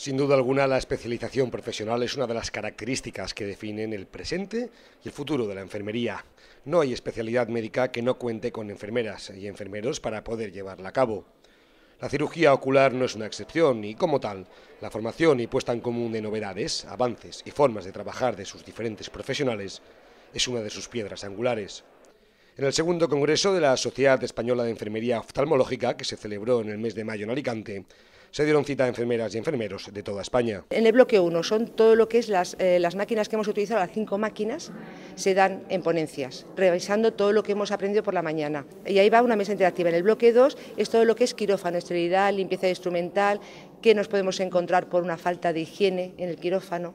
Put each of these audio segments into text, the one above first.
Sin duda alguna, la especialización profesional es una de las características que definen el presente y el futuro de la enfermería. No hay especialidad médica que no cuente con enfermeras y enfermeros para poder llevarla a cabo. La cirugía ocular no es una excepción y, como tal, la formación y puesta en común de novedades, avances y formas de trabajar de sus diferentes profesionales es una de sus piedras angulares. En el segundo congreso de la Sociedad Española de Enfermería Oftalmológica, que se celebró en el mes de mayo en Alicante, se dieron cita a enfermeras y enfermeros de toda España. En el bloque 1 son todo lo que es eh, las, máquinas que hemos utilizado, las cinco máquinas, se dan en ponencias, revisando todo lo que hemos aprendido por la mañana. Y ahí va una mesa interactiva. En el bloque 2 es todo lo que es quirófano, esterilidad, limpieza instrumental, qué nos podemos encontrar por una falta de higiene en el quirófano.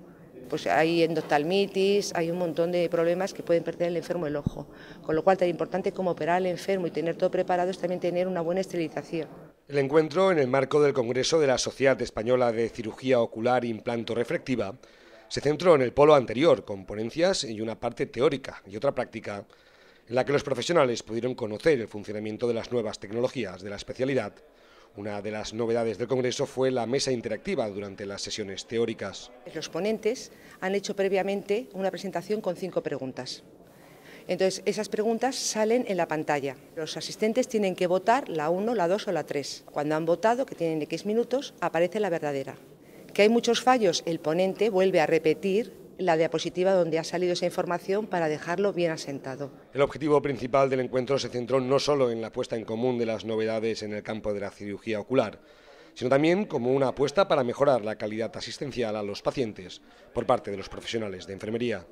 Pues hay endotalmitis, hay un montón de problemas que pueden perder el enfermo el ojo. Con lo cual, tan importante como operar al enfermo y tener todo preparado es también tener una buena esterilización. El encuentro, en el marco del Congreso de la Sociedad Española de Cirugía Ocular e Implanto Reflectiva, se centró en el polo anterior, con ponencias y una parte teórica y otra práctica, en la que los profesionales pudieron conocer el funcionamiento de las nuevas tecnologías de la especialidad. Una de las novedades del Congreso fue la mesa interactiva durante las sesiones teóricas. Los ponentes han hecho previamente una presentación con cinco preguntas. Entonces, esas preguntas salen en la pantalla. Los asistentes tienen que votar la 1, la 2 o la 3. Cuando han votado, que tienen X minutos, aparece la verdadera. Que hay muchos fallos, el ponente vuelve a repetir la diapositiva donde ha salido esa información para dejarlo bien asentado. El objetivo principal del encuentro se centró no solo en la puesta en común de las novedades en el campo de la cirugía ocular, sino también como una apuesta para mejorar la calidad asistencial a los pacientes por parte de los profesionales de enfermería.